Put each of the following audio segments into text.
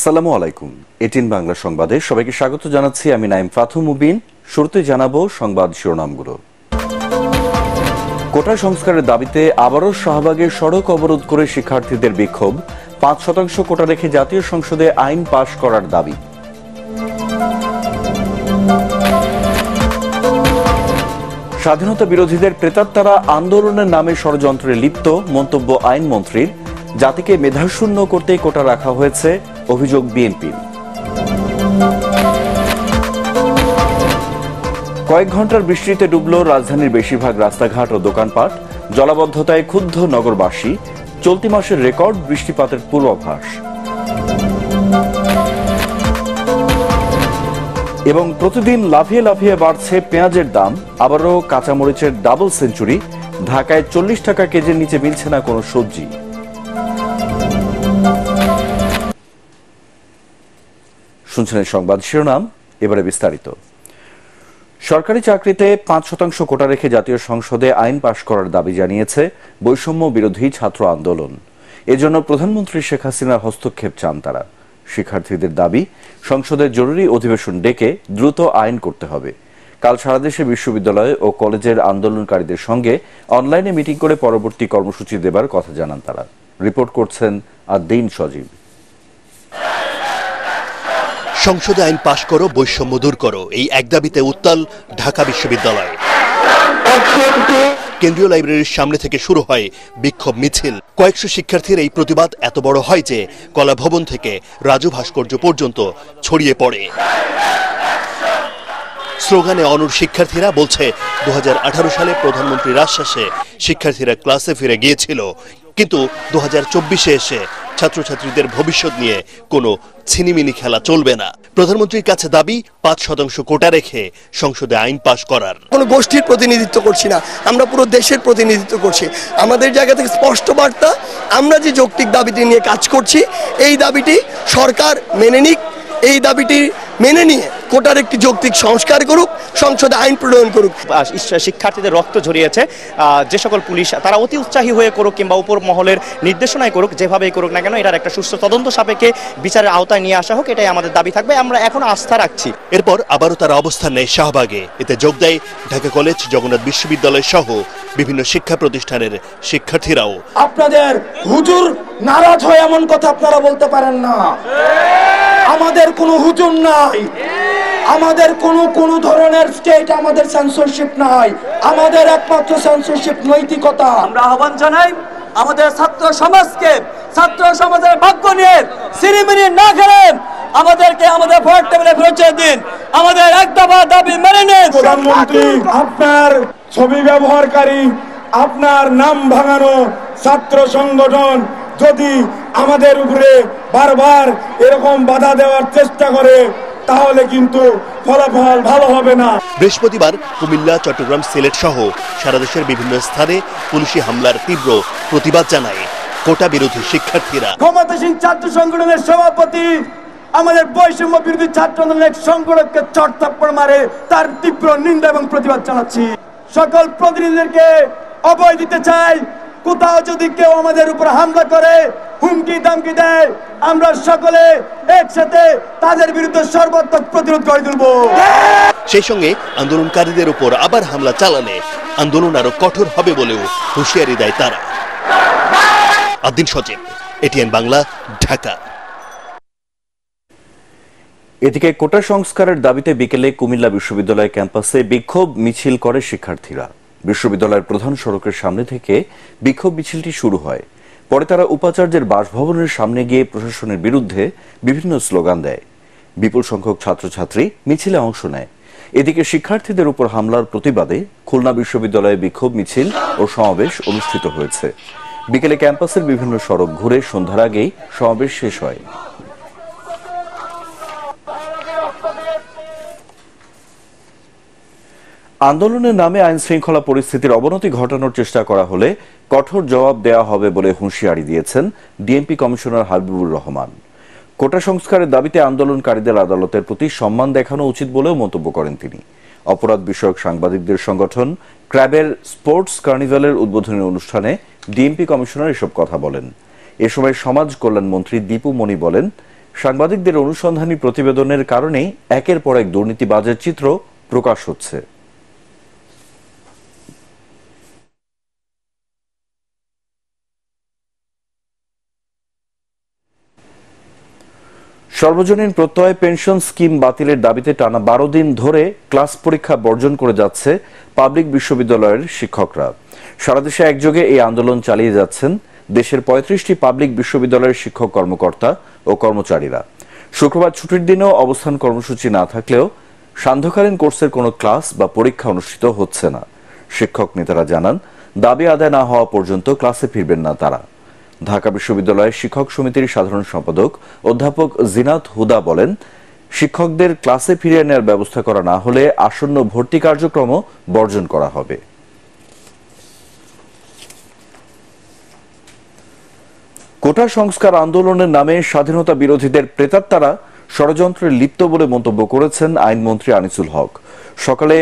আসসালামু আলাইকুম এটিন বাংলা সংবাদে সবাইকে স্বাগত জানাচ্ছি আমি নাইম ফাথু মুবিন শুরুতে জানাবো সংবাদ শিরোনামগুলো কোটা সংস্কারের দাবিতে আবারও শাহবাগে সড়ক অবরোধ করে শিক্ষার্থীদের বিক্ষোভ পাঁচ শতাংশ কোটা রেখে জাতীয় সংসদে আইন পাশ করার দাবি স্বাধীনতা বিরোধীদের প্রেতাত্মারা আন্দোলনের নামে ষড়যন্ত্রে লিপ্ত মন্তব্য আইনমন্ত্রীর জাতিকে মেধাশূন্য করতে কোটা রাখা হয়েছে অভিযোগ বিএনপির কয়েক ঘন্টার বৃষ্টিতে ডুবল রাজধানীর বেশিরভাগ রাস্তাঘাট ও দোকানপাট জলাবদ্ধতায় ক্ষুব্ধ নগরবাসী চলতি মাসের রেকর্ড বৃষ্টিপাতের পূর্বাভাস এবং প্রতিদিন লাফিয়ে লাফিয়ে বাড়ছে পেঁয়াজের দাম আবারও কাঁচামরিচের ডাবল সেঞ্চুরি ঢাকায় চল্লিশ টাকা কেজির নিচে মিলছে না কোনো সবজি শুনছিলেন সংবাদ শিরোনাম এবারে বিস্তারিত সরকারি চাকরিতে পাঁচ শতাংশ কোটা রেখে জাতীয় সংসদে আইন পাশ করার দাবি জানিয়েছে বৈষম্য বিরোধী ছাত্র আন্দোলন এজন্য প্রধানমন্ত্রী শেখ হাসিনার হস্তক্ষেপ চান তারা শিক্ষার্থীদের দাবি সংসদের জরুরি অধিবেশন ডেকে দ্রুত আইন করতে হবে কাল সারাদেশে বিশ্ববিদ্যালয় ও কলেজের আন্দোলনকারীদের সঙ্গে অনলাইনে মিটিং করে পরবর্তী কর্মসূচি দেবার কথা জানান তারা রিপোর্ট করছেন আদ্দিন সজীব সংসদে আইন পাশ করো বৈষম্য দূর করো এই এক দাবিতে উত্তাল ঢাকা বিশ্ববিদ্যালয় কেন্দ্রীয় লাইব্রেরির সামনে থেকে শুরু হয় বিক্ষোভ মিছিল কয়েকশো শিক্ষার্থীর এই প্রতিবাদ এত বড় হয় যে কলা ভবন থেকে রাজু ভাস্কর্য পর্যন্ত ছড়িয়ে পড়ে স্লোগানে অনুর শিক্ষার্থীরা বলছে দু সালে প্রধানমন্ত্রীর আশ্বাসে শিক্ষার্থীরা ক্লাসে ফিরে গিয়েছিল কিন্তু দু হাজার চব্বিশে এসে ছাত্রছাত্রীদের ভবিষ্যৎ নিয়ে কোনো ছিনিমিনি খেলা চলবে না প্রধানমন্ত্রীর কাছে দাবি পাঁচ শতাংশ কোটা রেখে সংসদে আইন পাশ করার কোন গোষ্ঠীর প্রতিনিধিত্ব করছি না আমরা পুরো দেশের প্রতিনিধিত্ব করছি আমাদের জায়গা থেকে স্পষ্ট বার্তা আমরা যে যৌক্তিক দাবিটি নিয়ে কাজ করছি এই দাবিটি সরকার মেনে নিক এই দাবিটি মেনে নিয়ে কোটার একটি যৌক্তিক সংস্কার করুক সংসদে আইন প্রণয়ন করুক শিক্ষার্থীদের রক্ত ঝরিয়েছে যে সকল পুলিশ তারা অতি উৎসাহী হয়ে করুক কিংবা উপর মহলের নির্দেশনায় করুক যেভাবেই করুক না কেন এটার একটা সুস্থ তদন্ত সাপেক্ষে বিচারের আওতায় নিয়ে আসা হোক এটাই আমাদের দাবি থাকবে আমরা এখন আস্থা রাখছি এরপর আবারও তারা অবস্থান নেয় শাহবাগে এতে যোগ দেয় ঢাকা কলেজ জগন্নাথ বিশ্ববিদ্যালয় সহ বিভিন্ন শিক্ষা প্রতিষ্ঠানের শিক্ষার্থীরাও আপনাদের হুজুর নারাজ হয় এমন কথা আপনারা বলতে পারেন না আমাদের কোনো হুজুর নাই আমাদের কোনো কোনো ধরনের স্টেট আমাদের সেন্সরশিপ নাই আমাদের একমাত্র সেন্সরশিপ নৈতিকতা আমরা আহ্বান জানাই আমাদের ছাত্র সমাজকে ছাত্র সমাজের ভাগ্য নিয়ে সিরিমিনি না খেলেন আমাদেরকে আমাদের ভোট টেবিলে পৌঁছে দিন আমাদের এক দফা দাবি মেনে নিন প্রধানমন্ত্রী আপনার ছবি ব্যবহারকারী আপনার নাম ভাঙানো ছাত্র সংগঠন যদি আমাদের উপরে বারবার এরকম বাধা দেওয়ার চেষ্টা করে তাহলে কিন্তু ফলাফল ভালো হবে না বৃহস্পতিবার কুমিল্লা চট্টগ্রাম সিলেট সহ সারা দেশের বিভিন্ন স্থানে পুলিশি হামলার তীব্র প্রতিবাদ জানায় কোটা বিরোধী শিক্ষার্থীরা ক্ষমতাসীন ছাত্র সংগঠনের সভাপতি আমাদের বৈষম্য বিরোধী ছাত্র আন্দোলনের সংগঠককে চটতাপ্পড় মারে তার তীব্র নিন্দা এবং প্রতিবাদ জানাচ্ছি সকল প্রতিনিধিদেরকে অবয় দিতে চাই কোথাও যদি কেউ আমাদের উপর হামলা করে হুমকি দামকি দেয় আমরা সকলে একসাথে তাদের বিরুদ্ধে সর্বাত্মক প্রতিরোধ করে তুলব সেই সঙ্গে আন্দোলনকারীদের উপর আবার হামলা চালানে আন্দোলন আরো কঠোর হবে বলেও হুঁশিয়ারি দেয় তারা আদিন সচিব এটিএন বাংলা ঢাকা এদিকে কোটা সংস্কারের দাবিতে বিকেলে কুমিল্লা বিশ্ববিদ্যালয় ক্যাম্পাসে বিক্ষোভ মিছিল করে শিক্ষার্থীরা বিশ্ববিদ্যালয়ের প্রধান সড়কের সামনে থেকে বিক্ষোভ মিছিলটি শুরু হয় পরে তারা উপাচার্যের বাসভবনের সামনে গিয়ে প্রশাসনের বিরুদ্ধে বিভিন্ন স্লোগান দেয় বিপুল সংখ্যক ছাত্রছাত্রী মিছিলে অংশ নেয় এদিকে শিক্ষার্থীদের উপর হামলার প্রতিবাদে খুলনা বিশ্ববিদ্যালয়ে বিক্ষোভ মিছিল ও সমাবেশ অনুষ্ঠিত হয়েছে বিকেলে ক্যাম্পাসের বিভিন্ন সড়ক ঘুরে সন্ধ্যার আগেই সমাবেশ শেষ হয় আন্দোলনের নামে আইন শৃঙ্খলা পরিস্থিতির অবনতি ঘটানোর চেষ্টা করা হলে কঠোর জবাব দেয়া হবে বলে হুঁশিয়ারি দিয়েছেন DMP commissioner Habibur Rahman quota সংস্কারের দাবিতে আন্দোলনকারীদের আদালতের প্রতি সম্মান দেখানো উচিত বলেও মন্তব্য করেন তিনি অপরাধ বিষয়ক সাংবাদিকদের সংগঠন ক্র্যাবের স্পোর্টস কার্নিভালের উদ্বোধনী অনুষ্ঠানে ডিএমপি কমিশনার এসব কথা বলেন এ সময় সমাজ কল্যাণ মন্ত্রী দীপু মনি বলেন সাংবাদিকদের অনুসন্ধানী প্রতিবেদনের কারণেই একের পর এক দুর্নীতিবাজের চিত্র প্রকাশ হচ্ছে সর্বজনীন প্রত্যয় পেনশন স্কিম বাতিলের দাবিতে টানা বারো দিন ধরে ক্লাস পরীক্ষা বর্জন করে যাচ্ছে পাবলিক বিশ্ববিদ্যালয়ের শিক্ষকরা সারা দেশে একযোগে এই আন্দোলন চালিয়ে যাচ্ছেন দেশের পঁয়ত্রিশটি পাবলিক বিশ্ববিদ্যালয়ের শিক্ষক কর্মকর্তা ও কর্মচারীরা শুক্রবার ছুটির দিনেও অবস্থান কর্মসূচি না থাকলেও সান্ধ্যকালীন কোর্সের কোনো ক্লাস বা পরীক্ষা অনুষ্ঠিত হচ্ছে না শিক্ষক নেতারা জানান দাবি আদায় না হওয়া পর্যন্ত ক্লাসে ফিরবেন না তারা ঢাকা বিশ্ববিদ্যালয়ের শিক্ষক সমিতির সাধারণ সম্পাদক অধ্যাপক জিনাত হুদা বলেন শিক্ষকদের ক্লাসে ফিরিয়ে নেওয়ার ব্যবস্থা করা না হলে আসন্ন ভর্তি কার্যক্রম বর্জন করা হবে কোটা সংস্কার আন্দোলনের নামে স্বাধীনতা বিরোধীদের প্রেতাত্মারা ষড়যন্ত্রে লিপ্ত বলে মন্তব্য করেছেন আইনমন্ত্রী আনিসুল হক সকালে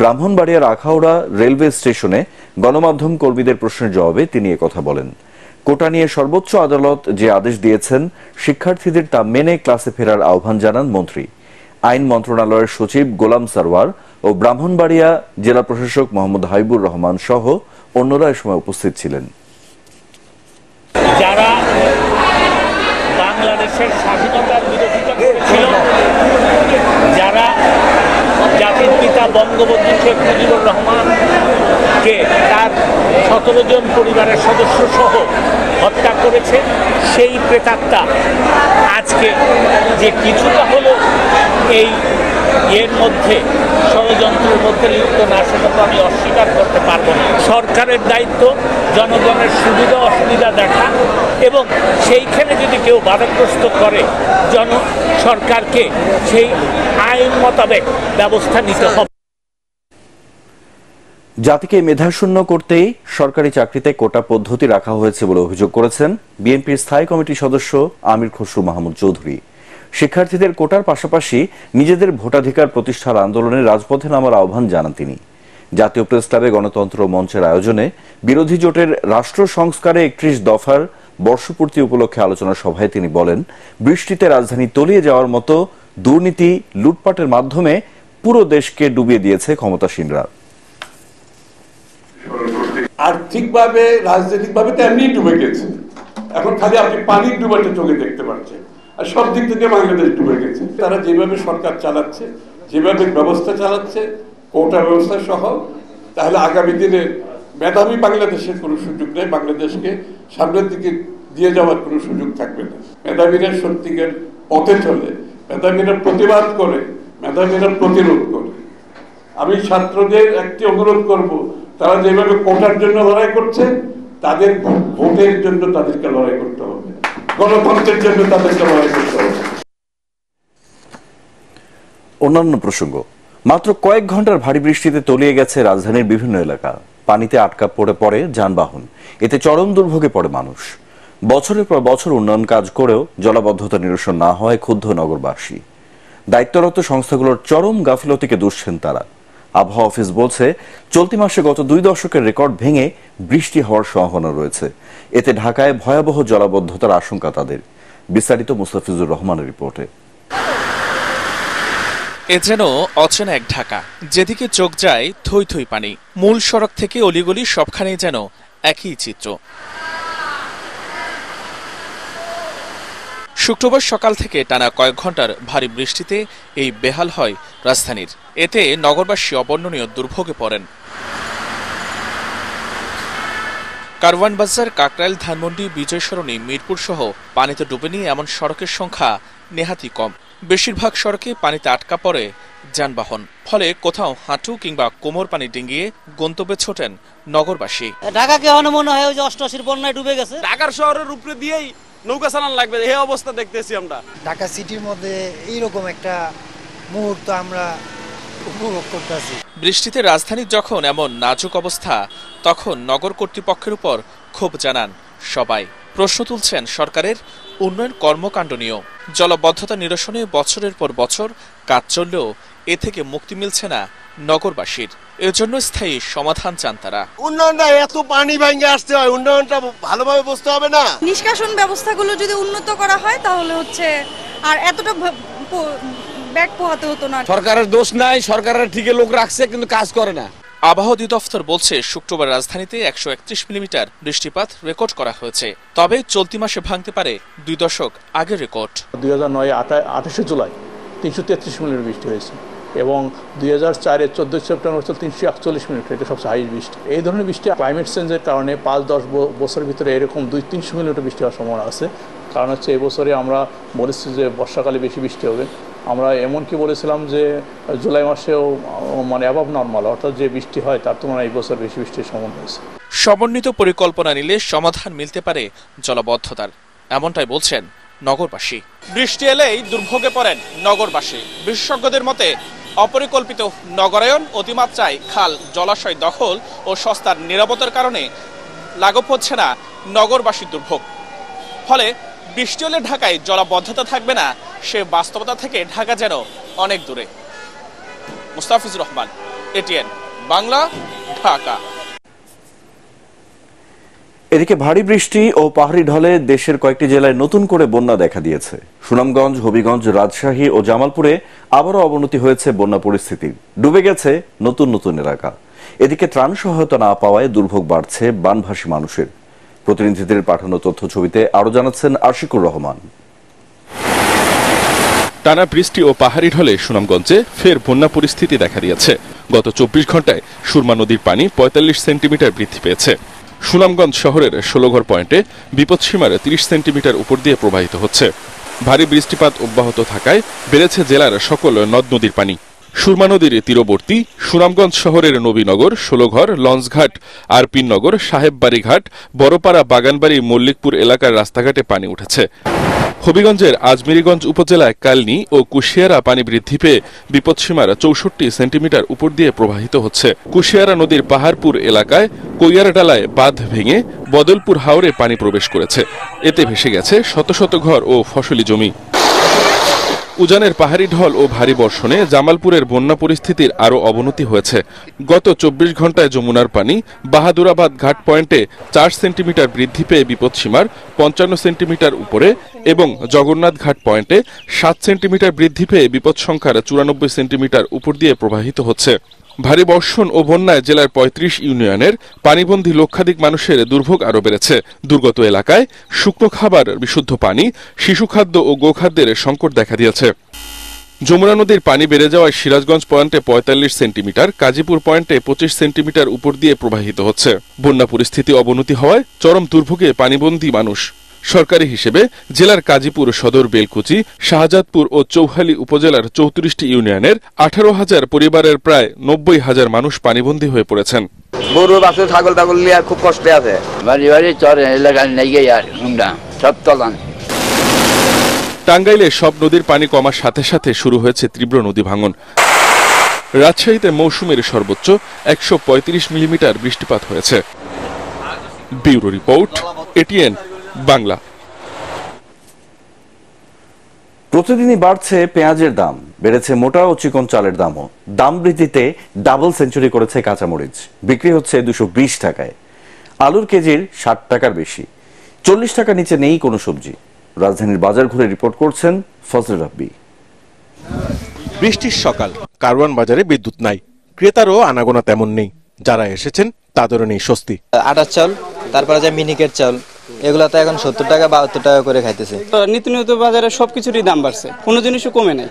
ব্রাহ্মণবাড়িয়ার আখাউড়া রেলওয়ে স্টেশনে গণমাধ্যম কর্মীদের প্রশ্নের জবাবে তিনি কথা বলেন কোটা নিয়ে সর্বোচ্চ আদালত যে আদেশ দিয়েছেন শিক্ষার্থীদের তা মেনে ক্লাসে ফেরার আহ্বান জানান মন্ত্রী আইন মন্ত্রণালয়ের সচিব গোলাম সারওয়ার ও ব্রাহ্মণবাড়িয়া জেলা প্রশাসক মোহাম্মদ হাইবুর রহমান সহ অন্যরা এ সময় উপস্থিত ছিলেন যারা বাংলাদেশের স্বাধীনতার বিরোধিতা করেছিল জাতির পিতা বঙ্গবন্ধু শেখ মুজিবুর রহমানকে তার সতেরো জন পরিবারের সদস্য সহ হত্যা করেছে সেই প্রেতাত্মা আজকে যে কিছুটা হলো এই এর মধ্যে ষড়যন্ত্রের মধ্যে লিপ্ত না সেটা তো আমি অস্বীকার করতে পারবো না সরকারের দায়িত্ব জনগণের সুবিধা অসুবিধা দেখা এবং সেইখানে যদি কেউ বাধাগ্রস্ত করে জন সরকারকে সেই আইন মোতাবেক ব্যবস্থা নিতে হবে জাতিকে মেধাশূন্য করতেই সরকারি চাকরিতে কোটা পদ্ধতি রাখা হয়েছে বলে অভিযোগ করেছেন বিএনপির স্থায়ী কমিটির সদস্য আমির খসরু মাহমুদ চৌধুরী শিক্ষার্থীদের কোটার পাশাপাশি নিজেদের ভোটাধিকার প্রতিষ্ঠার আন্দোলনে রাজপথে নামার আহ্বান জানান তিনি জাতীয় প্রেস ক্লাবে গণতন্ত্র মঞ্চের আয়োজনে বিরোধী জোটের রাষ্ট্র সংস্কারে একত্রিশ দফার বর্ষপূর্তি উপলক্ষে আলোচনা সভায় তিনি বলেন বৃষ্টিতে রাজধানী তলিয়ে যাওয়ার মতো দুর্নীতি লুটপাটের মাধ্যমে পুরো দেশকে ডুবিয়ে দিয়েছে ক্ষমতাসীনরা আর্থিকভাবে রাজনৈতিকভাবে তো এমনি ডুবে গেছে এখন খালি আপনি পানির ডুবাটা চোখে দেখতে পাচ্ছেন আর সব দিক থেকে বাংলাদেশ ডুবে গেছে তারা যেভাবে সরকার চালাচ্ছে যেভাবে ব্যবস্থা চালাচ্ছে কোটা ব্যবস্থা সহ তাহলে আগামী দিনে মেধাবী বাংলাদেশের কোনো সুযোগ নেই বাংলাদেশকে সামনের দিকে দিয়ে যাওয়ার কোনো সুযোগ থাকবে না মেধাবীরা সত্যিকার পথে চলে মেধাবীরা প্রতিবাদ করে মেধাবীরা প্রতিরোধ করে আমি ছাত্রদের একটি অনুরোধ করব তারা যেভাবে কোটার জন্য লড়াই করছে তাদের ভোটের জন্য তাদেরকে লড়াই করতে গণতন্ত্রের জন্য তাদেরকে লড়াই করতে অন্যান্য প্রসঙ্গ মাত্র কয়েক ঘন্টার ভারী বৃষ্টিতে তলিয়ে গেছে রাজধানীর বিভিন্ন এলাকা পানিতে আটকা পড়ে পড়ে যানবাহন এতে চরম দুর্ভোগে পড়ে মানুষ বছরের পর বছর উন্নয়ন কাজ করেও জলাবদ্ধতা নিরসন না হয় ক্ষুব্ধ নগরবাসী দায়িত্বরত সংস্থাগুলোর চরম গাফিলতিকে দুষছেন তারা আবহাওয়া অফিস বলছে চলতি মাসে গত দুই দশকের রেকর্ড ভেঙে বৃষ্টি হওয়ার সম্ভাবনা রয়েছে এতে ঢাকায় ভয়াবহ জলাবদ্ধতার আশঙ্কা তাদের বিস্তারিত মুস্তাফিজুর রহমানের রিপোর্টে এ যেন অচেনা এক ঢাকা যেদিকে চোখ যায় থই থই পানি মূল সড়ক থেকে অলিগলি সবখানেই যেন একই চিত্র শুক্রবার সকাল থেকে টানা কয়েক ঘন্টার ভারী বৃষ্টিতে এই বেহাল হয় রাজধানীর এতে নগরবাসী অবর্ণনীয় দুর্ভোগে পড়েন কারওয়ান বাজার কাকরাইল ধানমন্ডি বিজয় সরণি মিরপুর সহ পানিতে ডুবে নিয়ে এমন সড়কের সংখ্যা নেহাতি কম বেশিরভাগ সড়কে পানিতে আটকা পড়ে যানবাহন ফলে কোথাও হাঁটু কিংবা কোমর পানি ডিঙ্গিয়ে গন্তব্যে ছোটেন নগরবাসী ঢাকাকে মনে হয় ওই যে বন্যায় ডুবে গেছে ঢাকার শহরের উপরে দিয়েই নৌকা চালান লাগবে এই অবস্থা দেখতেছি আমরা ঢাকা সিটির মধ্যে এইরকম একটা মুহূর্ত আমরা উপভোগ বৃষ্টিতে রাজধানীর যখন এমন নাজুক অবস্থা তখন নগর কর্তৃপক্ষের উপর ক্ষোভ জানান সবাই প্রশ্ন তুলছেন সরকারের উন্নয়ন কর্মকাণ্ড নিয়েও জলবদ্ধতা নিরসনে বছরের পর বছর কাজ চললেও এ থেকে মুক্তি মিলছে না নগরবাসীর এজন্য স্থায়ী সমাধান চান তারা উন্নয়নটা এত পানি ভাঙে আসতে হয় উন্নয়নটা ভালোভাবে বুঝতে হবে না নিষ্কাশন ব্যবস্থাগুলো যদি উন্নত করা হয় তাহলে হচ্ছে আর এতটা ব্যাক পোহাতে হতো না সরকারের দোষ নাই সরকারের ঠিকই লোক রাখছে কিন্তু কাজ করে না আবহাওয়া অধিদপ্তর বলছে শুক্রবার রাজধানীতে একশো একত্রিশ মিলিমিটার বৃষ্টিপাত রেকর্ড করা হয়েছে তবে চলতি মাসে ভাঙতে পারে দুই দশক আগের রেকর্ড দুই হাজার নয় আঠাশে জুলাই তিনশো তেত্রিশ মিলিমিটার বৃষ্টি হয়েছে এবং দুই হাজার চারের চোদ্দোই সেপ্টেম্বর হচ্ছে তিনশো একচল্লিশ মিলিমিটার এটা সবচেয়ে হাইস্ট বৃষ্টি এই ধরনের বৃষ্টি ক্লাইমেট চেঞ্জের কারণে পাঁচ দশ বছরের ভিতরে এরকম দুই তিনশো মিলিমিটার বৃষ্টি হওয়ার সম্ভাবনা আছে কারণ হচ্ছে এবছরে আমরা বলেছি যে বর্ষাকালে বেশি বৃষ্টি হবে আমরা এমনকি বলেছিলাম যে জুলাই মাসেও মানে অ্যাবাব নর্মাল অর্থাৎ যে বৃষ্টি হয় তার তুলনায় এই বছর বেশি বৃষ্টির সম্ভাবনা হয়েছে সমন্বিত পরিকল্পনা নিলে সমাধান মিলতে পারে জলবদ্ধতার এমনটাই বলছেন নগরবাসী বৃষ্টি এলেই দুর্ভোগে পড়েন নগরবাসী বিশেষজ্ঞদের মতে অপরিকল্পিত নগরায়ন অতিমাত্রায় খাল জলাশয় দখল ও সস্তার নিরাপত্তার কারণে লাঘব হচ্ছে না নগরবাসীর দুর্ভোগ ফলে বৃষ্টি হলে ঢাকায় জলাবদ্ধতা থাকবে না সে বাস্তবতা থেকে ঢাকা যেন অনেক দূরে মুস্তাফিজুর রহমান এটিএন বাংলা ঢাকা এদিকে ভারী বৃষ্টি ও পাহাড়ি ঢলে দেশের কয়েকটি জেলায় নতুন করে বন্যা দেখা দিয়েছে সুনামগঞ্জ হবিগঞ্জ রাজশাহী ও জামালপুরে আবারও অবনতি হয়েছে বন্যা পরিস্থিতি ডুবে গেছে নতুন নতুন এলাকা এদিকে ত্রাণ সহায়তা না পাওয়ায় দুর্ভোগ বাড়ছে বানভাসী মানুষের প্রতিনিধিদের পাঠানো তথ্য ছবিতে আরো জানাচ্ছেন আশিকুর রহমান টানা বৃষ্টি ও পাহাড়ি ঢলে সুনামগঞ্জে ফের বন্যা পরিস্থিতি দেখা দিয়েছে গত চব্বিশ ঘন্টায় সুরমা নদীর পানি পঁয়তাল্লিশ সেন্টিমিটার বৃদ্ধি পেয়েছে সুনামগঞ্জ শহরের ষোলোঘর পয়েন্টে বিপদসীমার তিরিশ সেন্টিমিটার উপর দিয়ে প্রবাহিত হচ্ছে ভারী বৃষ্টিপাত অব্যাহত থাকায় বেড়েছে জেলার সকল নদ নদীর পানি সুরমা নদীর তীরবর্তী সুনামগঞ্জ শহরের নবীনগর ষোলঘর লঞ্চঘাট আরপিনগর সাহেববাড়িঘাট বড়পাড়া বাগানবাড়ি মল্লিকপুর এলাকার রাস্তাঘাটে পানি উঠেছে হবিগঞ্জের আজমিরিগঞ্জ উপজেলায় কালনি ও কুশিয়ারা পানি বৃদ্ধি পেয়ে বিপদসীমার চৌষট্টি সেন্টিমিটার উপর দিয়ে প্রবাহিত হচ্ছে কুশিয়ারা নদীর পাহাড়পুর এলাকায় কৈয়ারডালায় বাঁধ ভেঙে বদলপুর হাওরে পানি প্রবেশ করেছে এতে ভেসে গেছে শত শত ঘর ও ফসলি জমি উজানের পাহাড়ি ঢল ও ভারী বর্ষণে জামালপুরের বন্যা পরিস্থিতির আরও অবনতি হয়েছে গত চব্বিশ ঘন্টায় যমুনার পানি বাহাদুরাবাদ ঘাট পয়েন্টে চার সেন্টিমিটার বৃদ্ধি পেয়ে বিপদসীমার পঞ্চান্ন সেন্টিমিটার উপরে এবং জগন্নাথ ঘাট পয়েন্টে সাত সেন্টিমিটার বৃদ্ধি পেয়ে বিপদ সংখ্যার চুরানব্বই সেন্টিমিটার উপর দিয়ে প্রবাহিত হচ্ছে ভারী বর্ষণ ও বন্যায় জেলার ৩৫ ইউনিয়নের পানিবন্দী লক্ষাধিক মানুষের দুর্ভোগ আরও বেড়েছে দুর্গত এলাকায় শুকনো খাবার বিশুদ্ধ পানি শিশু খাদ্য ও গোখাদ্যের সংকট দেখা দিয়েছে যমুনা নদীর পানি বেড়ে যাওয়ায় সিরাজগঞ্জ পয়েন্টে পঁয়তাল্লিশ সেন্টিমিটার কাজীপুর পয়েন্টে পঁচিশ সেন্টিমিটার উপর দিয়ে প্রবাহিত হচ্ছে বন্যা পরিস্থিতি অবনতি হওয়ায় চরম দুর্ভোগে পানিবন্দী মানুষ সরকারি হিসেবে জেলার কাজীপুর সদর বেলকুচি শাহজাদপুর ও চৌহালি উপজেলার চৌত্রিশটি ইউনিয়নের আঠারো হাজার পরিবারের প্রায় নব্বই হাজার মানুষ পানিবন্দী হয়ে পড়েছেন গরু ছাগল টাগল নিয়ে খুব কষ্টে আছে বাড়ি বাড়ি চরে নেই আর সব তলান টাঙ্গাইলে সব নদীর পানি কমার সাথে সাথে শুরু হয়েছে তীব্র নদী ভাঙন রাজশাহীতে মৌসুমের সর্বোচ্চ একশো মিলিমিটার বৃষ্টিপাত হয়েছে ব্যুরো রিপোর্ট এটিএন বাংলা প্রতিদিনই বাড়ছে পেঁয়াজের দাম বেড়েছে মোটা ও চিকন চালের দামও দাম বৃদ্ধিতে ডাবল সেঞ্চুরি করেছে কাঁচামরিচ বিক্রি হচ্ছে দুশো বিশ টাকায় আলুর কেজির ষাট টাকার বেশি চল্লিশ টাকা নিচে নেই কোনো সবজি রাজধানীর বাজার ঘুরে রিপোর্ট করছেন ফজল রাব্বি বৃষ্টির সকাল কারওয়ান বাজারে বিদ্যুৎ নাই ক্রেতারও আনাগোনা তেমন নেই যারা এসেছেন তাদেরও নেই স্বস্তি আটার চাল তারপরে যায় মিনিকের চাল এগুলা তো এখন সত্তর টাকা বাহাত্তর টাকা করে খাইতেছে নিত্য নিয়ত বাজারে সবকিছুরই দাম বাড়ছে কোনো জিনিসও কমে নাই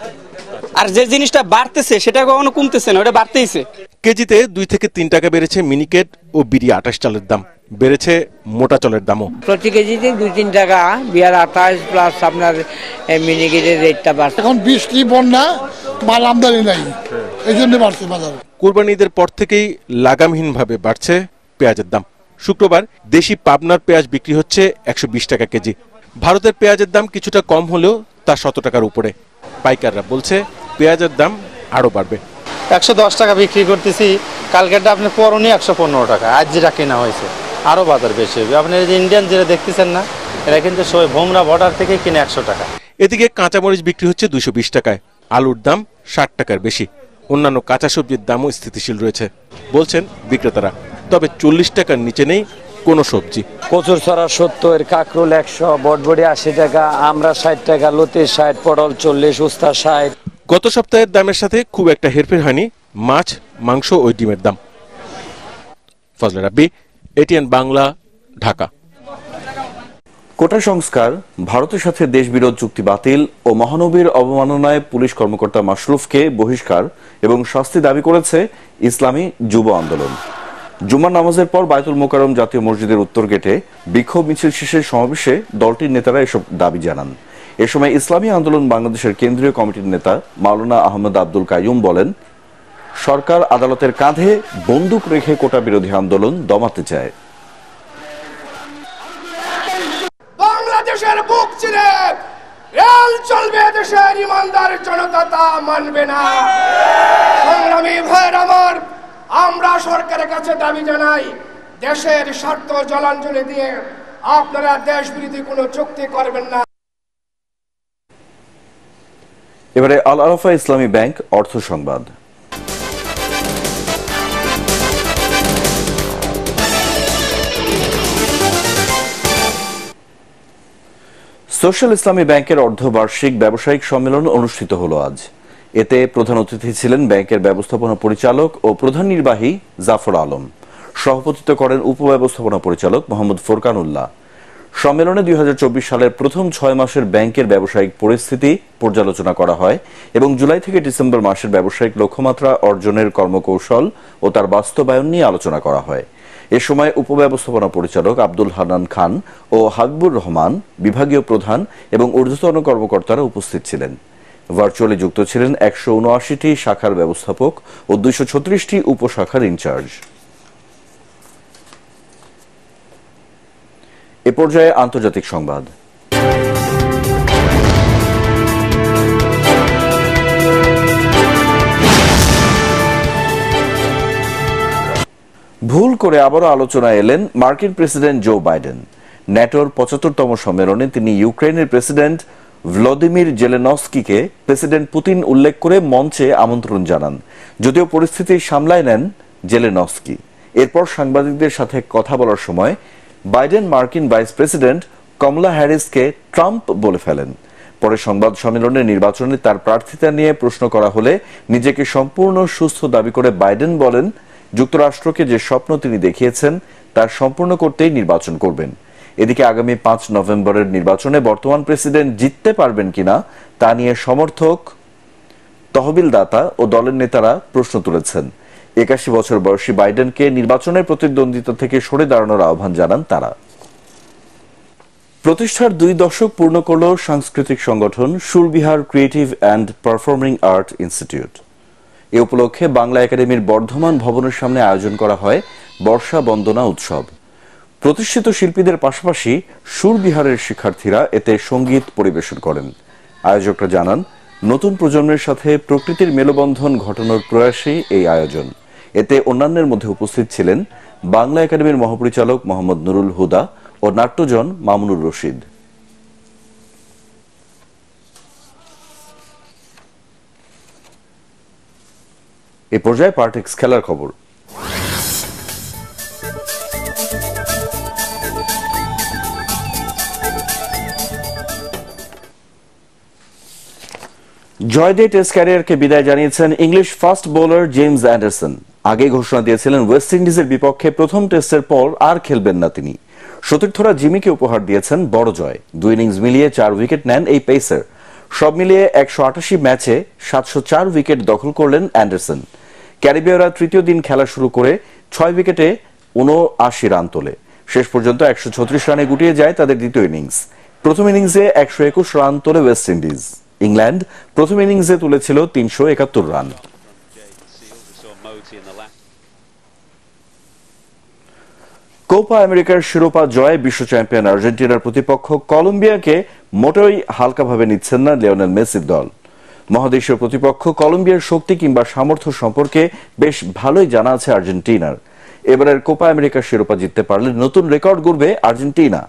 আর যে জিনিসটা বাড়তেছে সেটা কখনো কমতেছে না ওটা বাড়তেইছে কেজিতে দুই থেকে তিন টাকা বেড়েছে মিনিকেট ও বিড়ি আঠাশ চালের দাম বেড়েছে মোটা চালের দামও প্রতি কেজিতে দুই তিন টাকা বিয়ার আঠাশ প্লাস আপনার মিনিকেটের রেটটা বাড়ছে এখন বৃষ্টি বন্যা মাল আমদানি নাই এই জন্য বাড়ছে বাজার কোরবানিদের পর থেকেই লাগামহীনভাবে বাড়ছে পেঁয়াজের দাম শুক্রবার দেশি পাবনার পেঁয়াজ বিক্রি হচ্ছে একশো টাকা কেজি ভারতের পেঁয়াজের দাম কিছুটা কম হলেও তা শত টাকার উপরে পাইকাররা বলছে পেঁয়াজের দাম আরও বাড়বে একশো দশ টাকা বিক্রি করতেছি কালকেরটা আপনি পরনি একশো পনেরো টাকা আজ যেটা কেনা হয়েছে আরও বাজার বেশি হবে আপনি যে ইন্ডিয়ান যেটা দেখতেছেন না এরা কিন্তু সবাই ভোমরা বর্ডার থেকে কিনে একশো টাকা এদিকে কাঁচামরিচ বিক্রি হচ্ছে দুশো বিশ টাকায় আলুর দাম ষাট টাকার বেশি অন্যান্য কাঁচা সবজির দামও স্থিতিশীল রয়েছে বলছেন বিক্রেতারা তবে চল্লিশ টাকার নিচে নেই কোনো সবজি কচুর ছড়া সত্তর কাকরুল একশো বটবড়ি আশি টাকা আমরা ষাট টাকা লতি ষাট পটল চল্লিশ উস্তা ষাট গত সপ্তাহের দামের সাথে খুব একটা হেরফের হয়নি মাছ মাংস ও ডিমের দাম ফজলে রাব্বি এটিএন বাংলা ঢাকা কোটা সংস্কার ভারতের সাথে দেশ বিরোধ চুক্তি বাতিল ও মহানবীর অবমাননায় পুলিশ কর্মকর্তা মাসরুফকে বহিষ্কার এবং শাস্তি দাবি করেছে ইসলামী যুব আন্দোলন জুমার নামাজের পর বায়তুল মোকারম জাতীয় মসজিদের উত্তর গেটে বিক্ষোভ মিছিল শেষে সমাবেশে দলটির নেতারা এসব দাবি জানান এ সময় ইসলামী আন্দোলন বাংলাদেশের কেন্দ্রীয় কমিটির নেতা মাওলানা আহমদ আব্দুল কাইম বলেন সরকার আদালতের কাঁধে বন্দুক রেখে কোটা বিরোধী আন্দোলন দমাতে চায় বাংলাদেশের বুক রেল চলবে দেশের ইমানদার জনতা তা মানবে না সংগ্রামী ভাইয়ের আমার আমরা সরকারের কাছে দাবি জানাই দেশের স্বার্থ জলাঞ্জলি দিয়ে আপনারা দেশ বিরোধী কোনো চুক্তি করবেন না এবারে আল আরাফা ইসলামী ব্যাংক অর্থ সংবাদ সোশ্যাল ইসলামী ব্যাংকের অর্ধবার্ষিক ব্যবসায়িক সম্মেলন অনুষ্ঠিত হলো আজ এতে প্রধান অতিথি ছিলেন ব্যাংকের ব্যবস্থাপনা পরিচালক ও প্রধান নির্বাহী জাফর আলম সভাপতিত্ব করেন উপব্যবস্থাপনা পরিচালক মোহাম্মদ ফোরকানুল্লাহ সম্মেলনে দুই সালের প্রথম ছয় মাসের ব্যাংকের ব্যবসায়িক পরিস্থিতি পর্যালোচনা করা হয় এবং জুলাই থেকে ডিসেম্বর মাসের ব্যবসায়িক লক্ষ্যমাত্রা অর্জনের কর্মকৌশল ও তার বাস্তবায়ন নিয়ে আলোচনা করা হয় এ সময় উপব্যবস্থাপনা পরিচালক আব্দুল হানান খান ও হাকবুর রহমান বিভাগীয় প্রধান এবং ঊর্ধ্বতন কর্মকর্তারা উপস্থিত ছিলেন ভার্চুয়ালি যুক্ত ছিলেন একশো উনআশিটি শাখার ব্যবস্থাপক ও দুইশো ছত্রিশটি উপশাখার ইনচার্জ এ পর্যায়ে আন্তর্জাতিক সংবাদ ভুল করে আবারও আলোচনায় এলেন মার্কিন প্রেসিডেন্ট জো বাইডেন ন্যাটোর পঁচাত্তরতম সম্মেলনে তিনি ইউক্রেনের প্রেসিডেন্ট ভ্লাদিমির জেলেনস্কিকে প্রেসিডেন্ট পুতিন উল্লেখ করে মঞ্চে আমন্ত্রণ জানান যদিও পরিস্থিতি সামলায় নেন জেলেনস্কি এরপর সাংবাদিকদের সাথে কথা বলার সময় বাইডেন মার্কিন ভাইস প্রেসিডেন্ট কমলা হ্যারিসকে ট্রাম্প বলে ফেলেন পরে সংবাদ সম্মেলনে নির্বাচনে তার প্রার্থিতা নিয়ে প্রশ্ন করা হলে নিজেকে সম্পূর্ণ সুস্থ দাবি করে বাইডেন বলেন যুক্তরাষ্ট্রকে যে স্বপ্ন তিনি দেখিয়েছেন তার সম্পূর্ণ করতেই নির্বাচন করবেন এদিকে আগামী পাঁচ নভেম্বরের নির্বাচনে বর্তমান প্রেসিডেন্ট জিততে পারবেন কিনা তা নিয়ে সমর্থক তহবিলদাতা ও দলের নেতারা প্রশ্ন তুলেছেন একাশি বছর বয়সী বাইডেনকে নির্বাচনের প্রতিদ্বন্দ্বিতা থেকে সরে দাঁড়ানোর আহ্বান জানান তারা প্রতিষ্ঠার দুই দশক পূর্ণ করল সাংস্কৃতিক সংগঠন Surbihar creative and performing art institute এ উপলক্ষে বাংলা একাডেমির বর্ধমান ভবনের সামনে আয়োজন করা হয় বর্ষা বন্দনা উৎসব প্রতিষ্ঠিত শিল্পীদের পাশাপাশি সুরবিহারের শিক্ষার্থীরা এতে সঙ্গীত পরিবেশন করেন আয়োজকরা জানান নতুন প্রজন্মের সাথে প্রকৃতির মেলবন্ধন ঘটানোর প্রয়াসেই এই আয়োজন এতে অন্যান্যের মধ্যে উপস্থিত ছিলেন বাংলা একাডেমির মহাপরিচালক মোহাম্মদ নুরুল হুদা ও নাট্যজন মামুনুর রশিদ এ পর্যায়ে পার্টেক্স খেলার খবর জয়দে টেস্ট ক্যারিয়ারকে বিদায় জানিয়েছেন English fast bowler James Anderson আগে ঘোষণা দিয়েছিলেন ওয়েস্ট ইন্ডিজের বিপক্ষে প্রথম টেস্টের পর আর খেলবেন না তিনি সতীর্থরা জিমিকে উপহার দিয়েছেন বড় জয় দুই ইনিংস মিলিয়ে চার উইকেট নেন এই পেসার সব মিলিয়ে একশো আটাশি ম্যাচে সাতশো চার উইকেট দখল করলেন অ্যান্ডারসন ক্যারিবীয়রা তৃতীয় দিন খেলা শুরু করে ছয় উইকেটে উনআশি রান তোলে শেষ পর্যন্ত একশো ছত্রিশ রানে গুটিয়ে যায় তাদের দ্বিতীয় ইনিংস প্রথম ইনিংসে একশো একুশ রান তোলে ওয়েস্ট ইন্ডিজ ইংল্যান্ড প্রথম ইনিংসে তুলেছিল তিনশো একাত্তর রান কোপা আমেরিকার শিরোপা জয়ে বিশ্ব চ্যাম্পিয়ন আর্জেন্টিনার প্রতিপক্ষ কলম্বিয়াকে মোটেই হালকাভাবে নিচ্ছেন না লিওনেল মেসির দল মহাদেশীয় প্রতিপক্ষ কলম্বিয়ার শক্তি কিংবা সামর্থ্য সম্পর্কে বেশ ভালোই জানা আছে আর্জেন্টিনার এবারের কোপা আমেরিকার শিরোপা জিততে পারলে নতুন রেকর্ড গড়বে আর্জেন্টিনা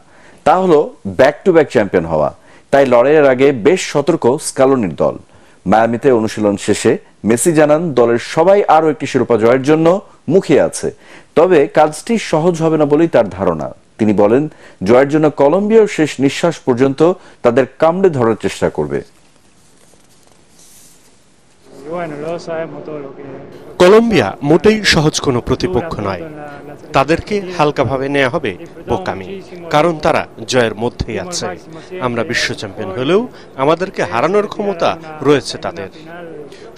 তা হলো ব্যাক টু ব্যাক চ্যাম্পিয়ন হওয়া তাই লড়াইয়ের আগে বেশ সতর্ক স্কালোনির দল মায়ামিতে অনুশীলন শেষে মেসি জানান দলের সবাই আরও একটি শিরোপা জয়ের জন্য মুখিয়ে আছে তবে কাজটি সহজ হবে না বলেই তার ধারণা তিনি বলেন জয়ের জন্য কলম্বিয়ার শেষ নিঃশ্বাস পর্যন্ত তাদের কামড়ে ধরার চেষ্টা করবে কলম্বিয়া মোটেই সহজ কোনো প্রতিপক্ষ নয় তাদেরকে হালকাভাবে নেওয়া হবে বোকামি কারণ তারা জয়ের মধ্যেই আছে আমরা বিশ্ব চ্যাম্পিয়ন হলেও আমাদেরকে হারানোর ক্ষমতা রয়েছে তাদের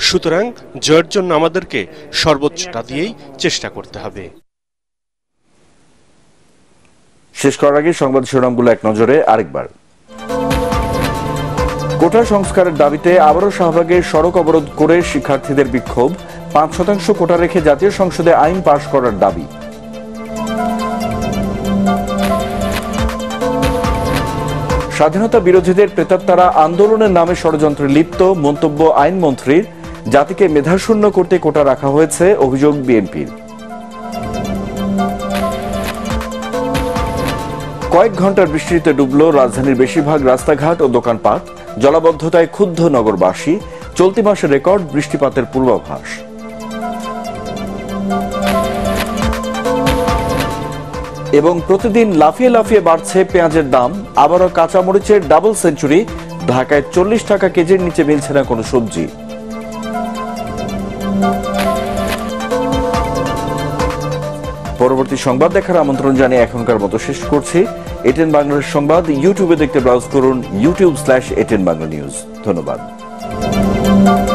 সুতরাং জয়ের জন্য আমাদেরকে সর্বোচ্চটা দিয়েই চেষ্টা করতে হবে শেষ করার আগে সংবাদ শিরোনামগুলো এক নজরে আরেকবার কোটা সংস্কারের দাবিতে আবারও শাহবাগে সড়ক অবরোধ করে শিক্ষার্থীদের বিক্ষোভ পাঁচ শতাংশ কোটা রেখে জাতীয় সংসদে আইন পাশ করার দাবি স্বাধীনতা বিরোধীদের প্রেতাত্মারা আন্দোলনের নামে ষড়যন্ত্রে লিপ্ত মন্তব্য আইনমন্ত্রীর জাতিকে মেধাশূন্য করতে কোটা রাখা হয়েছে অভিযোগ বিএনপির কয়েক ঘন্টার বৃষ্টিতে ডুবল রাজধানীর বেশিরভাগ রাস্তাঘাট ও দোকানপাট জলাবদ্ধতায় ক্ষুব্ধ নগরবাসী চলতি মাসে রেকর্ড বৃষ্টিপাতের পূর্বাভাস এবং প্রতিদিন লাফিয়ে লাফিয়ে বাড়ছে পেঁয়াজের দাম আবারও কাঁচামরিচের ডাবল সেঞ্চুরি ঢাকায় চল্লিশ টাকা কেজির নিচে মিলছে না কোনো সবজি পরবর্তী সংবাদ দেখার আমন্ত্রণ জানিয়ে এখনকার মতো শেষ করছি এটেন বাংলার সংবাদ ইউটিউবে দেখতে ব্রাউজ করুন YouTube slash ATN Bangla news ধন্যবাদ